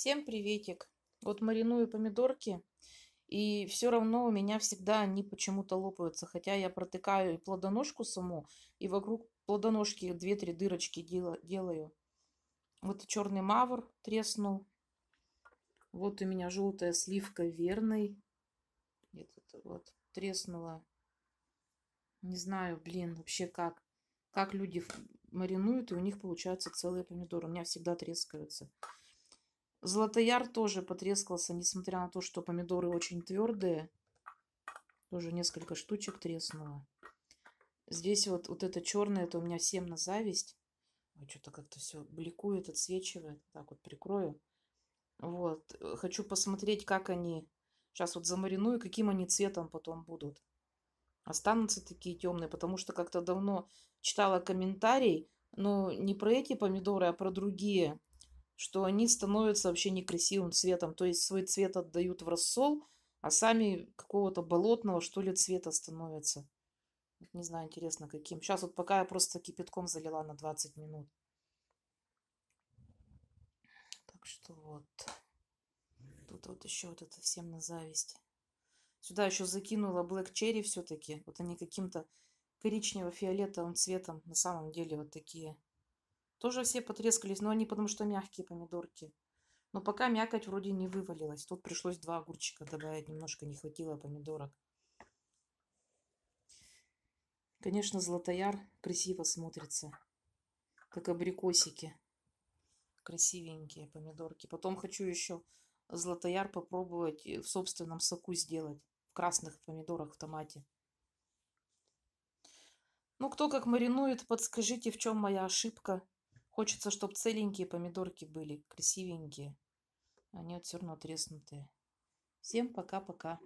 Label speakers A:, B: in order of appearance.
A: Всем приветик. Вот мариную помидорки, и все равно у меня всегда они почему-то лопаются. Хотя я протыкаю и плодоножку саму, и вокруг плодоножки 2-3 дырочки делаю. Вот черный мавр треснул. Вот у меня желтая сливка верной. Нет, это вот треснула. Не знаю, блин, вообще как. Как люди маринуют, и у них получаются целые помидоры. У меня всегда трескаются. Золотояр тоже потрескался, несмотря на то, что помидоры очень твердые. Тоже несколько штучек треснуло. Здесь вот, вот это черное, это у меня всем на зависть. Ой, что-то как-то все бликует, отсвечивает. Так вот прикрою. Вот. Э, хочу посмотреть, как они... Сейчас вот замариную, каким они цветом потом будут. Останутся такие темные, потому что как-то давно читала комментарий, но не про эти помидоры, а про другие что они становятся вообще некрасивым цветом, то есть свой цвет отдают в рассол, а сами какого-то болотного, что ли, цвета становятся. Не знаю, интересно, каким. Сейчас вот пока я просто кипятком залила на 20 минут. Так что вот. Тут вот еще вот это всем на зависть. Сюда еще закинула Black Cherry все-таки. Вот они каким-то коричнево-фиолетовым цветом на самом деле вот такие тоже все потрескались, но они потому что мягкие помидорки. Но пока мякоть вроде не вывалилась. Тут пришлось два огурчика добавить, немножко не хватило помидорок. Конечно, золотояр красиво смотрится, как абрикосики. Красивенькие помидорки. Потом хочу еще золотояр попробовать в собственном соку сделать. В красных помидорах в томате. Ну, кто как маринует, подскажите, в чем моя ошибка. Хочется, чтобы целенькие помидорки были, красивенькие. Они а вот все равно треснутые. Всем пока-пока.